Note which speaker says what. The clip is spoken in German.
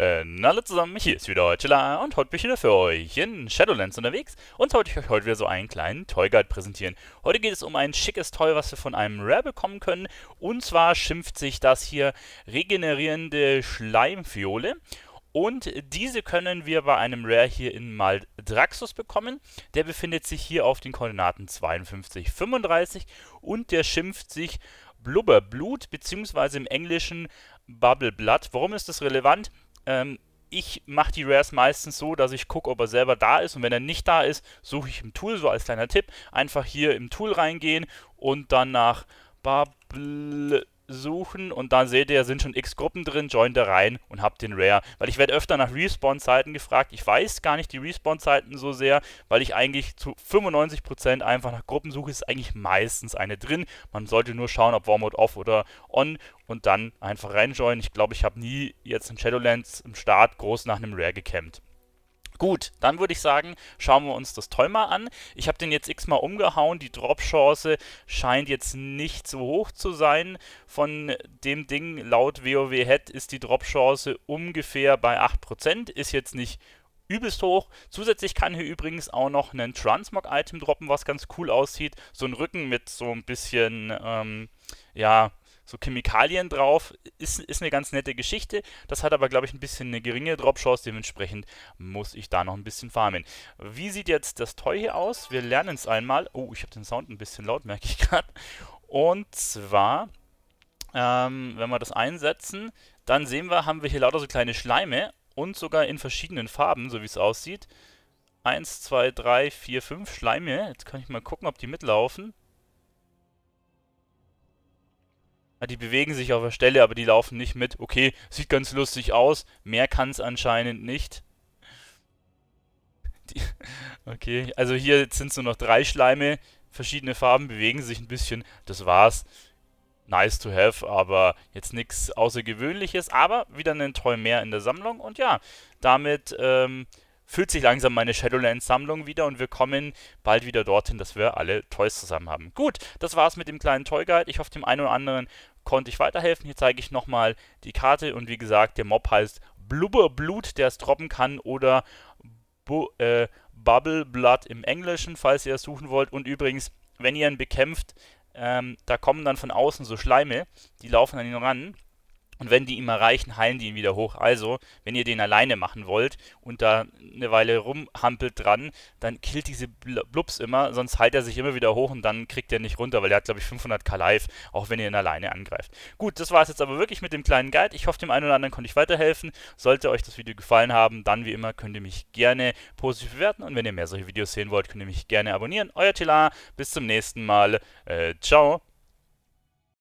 Speaker 1: Und äh, hallo zusammen, hier ist wieder Chilla und heute bin ich wieder für euch in Shadowlands unterwegs und heute ich euch heute wieder so einen kleinen Toy Guide präsentieren. Heute geht es um ein schickes Toy, was wir von einem Rare bekommen können und zwar schimpft sich das hier regenerierende Schleimfiole und diese können wir bei einem Rare hier in Maldraxus bekommen. Der befindet sich hier auf den Koordinaten 52, 35 und der schimpft sich Blubberblut, bzw. im Englischen Bubble Blood. Warum ist das relevant? Ähm, ich mache die Rares meistens so, dass ich gucke, ob er selber da ist. Und wenn er nicht da ist, suche ich im Tool, so als kleiner Tipp, einfach hier im Tool reingehen und dann nach Bubble suchen und dann seht ihr, sind schon x Gruppen drin, joint da rein und habt den Rare. Weil ich werde öfter nach Respawn-Zeiten gefragt. Ich weiß gar nicht die Respawn-Zeiten so sehr, weil ich eigentlich zu 95% einfach nach Gruppen suche. Ist eigentlich meistens eine drin. Man sollte nur schauen, ob Warmode off oder on und dann einfach reinjoinen. Ich glaube, ich habe nie jetzt in Shadowlands im Start groß nach einem Rare gekämmt. Gut, dann würde ich sagen, schauen wir uns das Toll mal an. Ich habe den jetzt x-mal umgehauen. Die Drop-Chance scheint jetzt nicht so hoch zu sein. Von dem Ding laut WoW-Head ist die Drop-Chance ungefähr bei 8%. Ist jetzt nicht übelst hoch. Zusätzlich kann hier übrigens auch noch ein Transmog-Item droppen, was ganz cool aussieht. So ein Rücken mit so ein bisschen, ähm, ja, so Chemikalien drauf. Ist, ist eine ganz nette Geschichte. Das hat aber, glaube ich, ein bisschen eine geringe Drop-Chance. Dementsprechend muss ich da noch ein bisschen farmen. Wie sieht jetzt das Toy hier aus? Wir lernen es einmal. Oh, ich habe den Sound ein bisschen laut, merke ich gerade. Und zwar, ähm, wenn wir das einsetzen, dann sehen wir, haben wir hier lauter so kleine Schleime und sogar in verschiedenen Farben, so wie es aussieht. Eins, zwei, drei, vier, fünf Schleime. Jetzt kann ich mal gucken, ob die mitlaufen. die bewegen sich auf der Stelle, aber die laufen nicht mit. Okay, sieht ganz lustig aus. Mehr kann es anscheinend nicht. Die, okay, also hier sind es nur noch drei Schleime. Verschiedene Farben bewegen sich ein bisschen. Das war's. Nice to have, aber jetzt nichts Außergewöhnliches. Aber wieder ein Toy mehr in der Sammlung. Und ja, damit ähm, füllt sich langsam meine Shadowlands-Sammlung wieder und wir kommen bald wieder dorthin, dass wir alle Toys zusammen haben. Gut, das war's mit dem kleinen Toy Guide. Ich hoffe, dem einen oder anderen konnte ich weiterhelfen. Hier zeige ich nochmal die Karte und wie gesagt, der Mob heißt Blubberblut, der es droppen kann oder Bu äh, Bubble Blood im Englischen, falls ihr es suchen wollt. Und übrigens, wenn ihr ihn bekämpft, ähm, da kommen dann von außen so Schleime, die laufen an ihn ran und wenn die ihm erreichen, heilen die ihn wieder hoch. Also, wenn ihr den alleine machen wollt und da eine Weile rumhampelt dran, dann killt diese Blubs immer, sonst heilt er sich immer wieder hoch und dann kriegt er nicht runter, weil er hat, glaube ich, 500 K Life, auch wenn ihr ihn alleine angreift. Gut, das war es jetzt aber wirklich mit dem kleinen Guide. Ich hoffe, dem einen oder anderen konnte ich weiterhelfen. Sollte euch das Video gefallen haben, dann wie immer könnt ihr mich gerne positiv bewerten und wenn ihr mehr solche Videos sehen wollt, könnt ihr mich gerne abonnieren. Euer Tila, bis zum nächsten Mal. Äh, ciao.